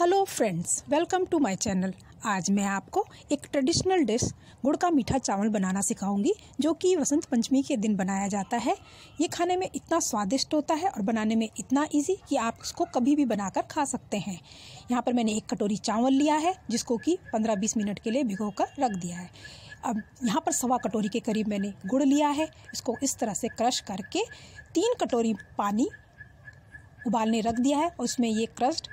hello friends welcome to my channel आज मैं आपको एक ट्रेडिशनल डिश गुड़ का मीठा चावल बनाना सिखाऊंगी जो कि वसंत पंचमी के दिन बनाया जाता है ये खाने में इतना स्वादिष्ट होता है और बनाने में इतना इजी कि आप इसको कभी भी बनाकर खा सकते हैं यहाँ पर मैंने एक कटोरी चावल लिया है जिसको कि पंद्रह बीस मिनट के लिए भिगो कर रख दिया है अब यहाँ पर सवा कटोरी के करीब मैंने गुड़ लिया है इसको इस तरह से क्रश करके तीन कटोरी पानी उबालने रख दिया है और उसमें ये क्रस्ट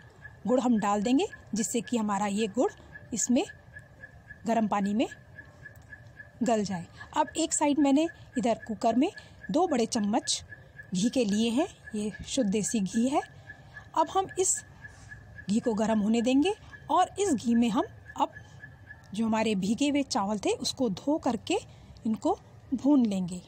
गुड़ हम डाल देंगे जिससे कि हमारा ये गुड़ इसमें गर्म पानी में गल जाए अब एक साइड मैंने इधर कुकर में दो बड़े चम्मच घी के लिए हैं ये शुद्ध देसी घी है अब हम इस घी को गर्म होने देंगे और इस घी में हम अब जो हमारे भीगे हुए चावल थे उसको धो करके इनको भून लेंगे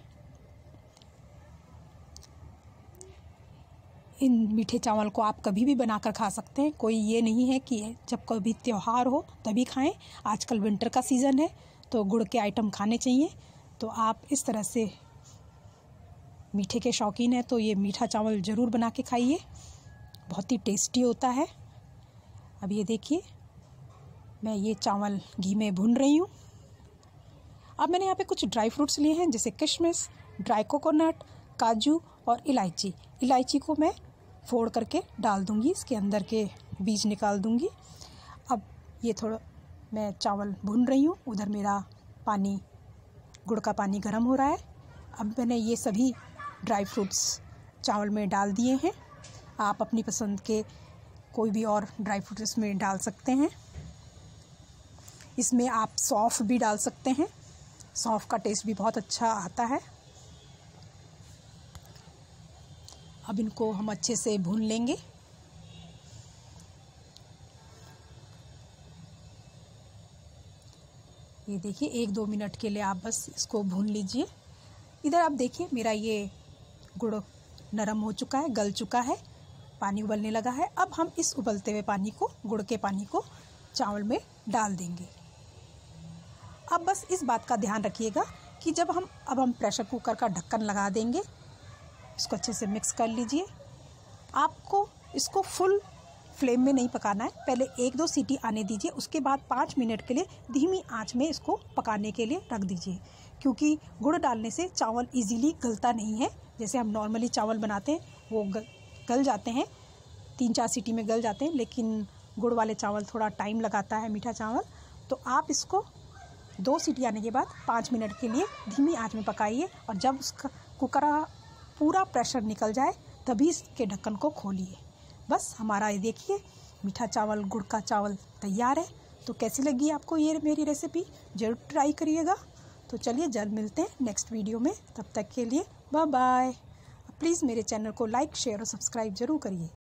इन मीठे चावल को आप कभी भी बनाकर खा सकते हैं कोई ये नहीं है कि जब कभी त्यौहार हो तभी खाएं आजकल विंटर का सीज़न है तो गुड़ के आइटम खाने चाहिए तो आप इस तरह से मीठे के शौकीन हैं तो ये मीठा चावल ज़रूर बना के खाइए बहुत ही टेस्टी होता है अब ये देखिए मैं ये चावल घी में भून रही हूँ अब मैंने यहाँ पे कुछ ड्राई फ्रूट्स लिए हैं जैसे किशमिश ड्राई कोकोनट काजू और इलायची इलायची को मैं फोड़ करके डाल दूँगी इसके अंदर के बीज निकाल दूँगी अब ये थोड़ा मैं चावल भून रही हूँ उधर मेरा पानी गुड़ का पानी गर्म हो रहा है अब मैंने ये सभी ड्राई फ्रूट्स चावल में डाल दिए हैं आप अपनी पसंद के कोई भी और ड्राई फ्रूट इसमें डाल सकते हैं इसमें आप सौफ़ भी डाल सकते हैं सौंफ का टेस्ट भी बहुत अच्छा आता है अब इनको हम अच्छे से भून लेंगे ये देखिए एक दो मिनट के लिए आप बस इसको भून लीजिए इधर आप देखिए मेरा ये गुड़ नरम हो चुका है गल चुका है पानी उबलने लगा है अब हम इस उबलते हुए पानी को गुड़ के पानी को चावल में डाल देंगे अब बस इस बात का ध्यान रखिएगा कि जब हम अब हम प्रेशर कुकर का ढक्कन लगा देंगे इसको अच्छे से मिक्स कर लीजिए आपको इसको फुल फ्लेम में नहीं पकाना है पहले एक दो सीटी आने दीजिए उसके बाद पाँच मिनट के लिए धीमी आंच में इसको पकाने के लिए रख दीजिए क्योंकि गुड़ डालने से चावल इजीली गलता नहीं है जैसे हम नॉर्मली चावल बनाते हैं वो गल, गल जाते हैं तीन चार सीटी में गल जाते हैं लेकिन गुड़ वाले चावल थोड़ा टाइम लगाता है मीठा चावल तो आप इसको दो सीटी आने के बाद पाँच मिनट के लिए धीमी आँच में पकाइए और जब उसका कुकरा पूरा प्रेशर निकल जाए तभी इसके ढक्कन को खोलिए बस हमारा ये देखिए मीठा चावल गुड़ का चावल तैयार है तो कैसी लगी आपको ये मेरी रेसिपी ज़रूर ट्राई करिएगा तो चलिए जल्द मिलते हैं नेक्स्ट वीडियो में तब तक के लिए बाय बाय प्लीज़ मेरे चैनल को लाइक शेयर और सब्सक्राइब जरूर करिए